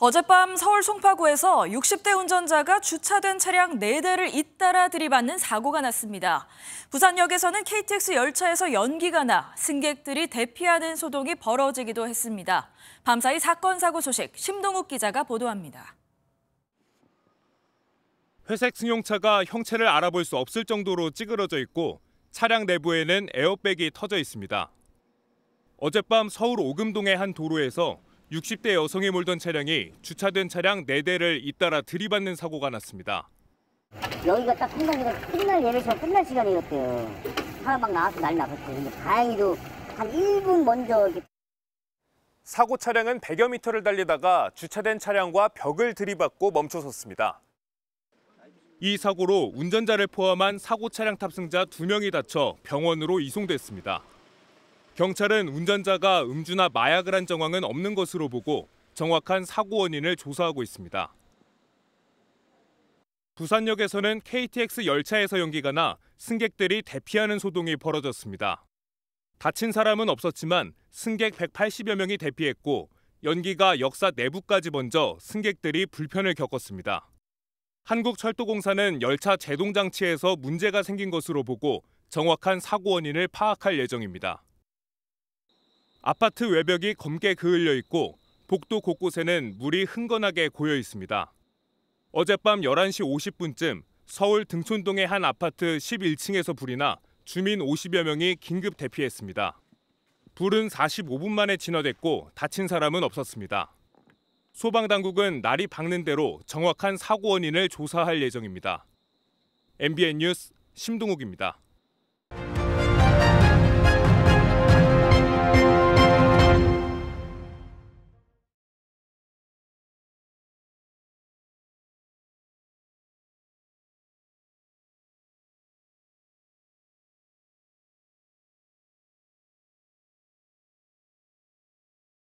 어젯밤 서울 송파구에서 60대 운전자가 주차된 차량 4대를 잇따라 들이받는 사고가 났습니다. 부산역에서는 KTX 열차에서 연기가 나 승객들이 대피하는 소동이 벌어지기도 했습니다. 밤사이 사건 사고 소식 심동욱 기자가 보도합니다. 회색 승용차가 형체를 알아볼 수 없을 정도로 찌그러져 있고 차량 내부에는 에어백이 터져 있습니다. 어젯밤 서울 오금동의 한 도로에서 60대 여성이 몰던 차량이 주차된 차량 4대를 잇따라 들이받는 사고가 났습니다. 여기가 딱 끝나니까 끝날 예배시간 끝날 시간이었대요. 사람 막 나와서 난리 났었어요. 근데 다행히도 한 1분 먼저 사고 차량은 100여 미터를 달리다가 주차된 차량과 벽을 들이받고 멈춰섰습니다. 이 사고로 운전자를 포함한 사고 차량 탑승자 2명이 다쳐 병원으로 이송됐습니다. 경찰은 운전자가 음주나 마약을 한 정황은 없는 것으로 보고 정확한 사고 원인을 조사하고 있습니다. 부산역에서는 KTX 열차에서 연기가 나 승객들이 대피하는 소동이 벌어졌습니다. 다친 사람은 없었지만 승객 180여 명이 대피했고 연기가 역사 내부까지 번져 승객들이 불편을 겪었습니다. 한국철도공사는 열차 제동 장치에서 문제가 생긴 것으로 보고 정확한 사고 원인을 파악할 예정입니다. 아파트 외벽이 검게 그을려 있고 복도 곳곳에는 물이 흥건하게 고여 있습니다. 어젯밤 11시 50분쯤 서울 등촌동의 한 아파트 11층에서 불이 나 주민 50여 명이 긴급 대피했습니다. 불은 45분 만에 진화됐고 다친 사람은 없었습니다. 소방당국은 날이 밝는 대로 정확한 사고 원인을 조사할 예정입니다. MBN 뉴스 심동욱입니다.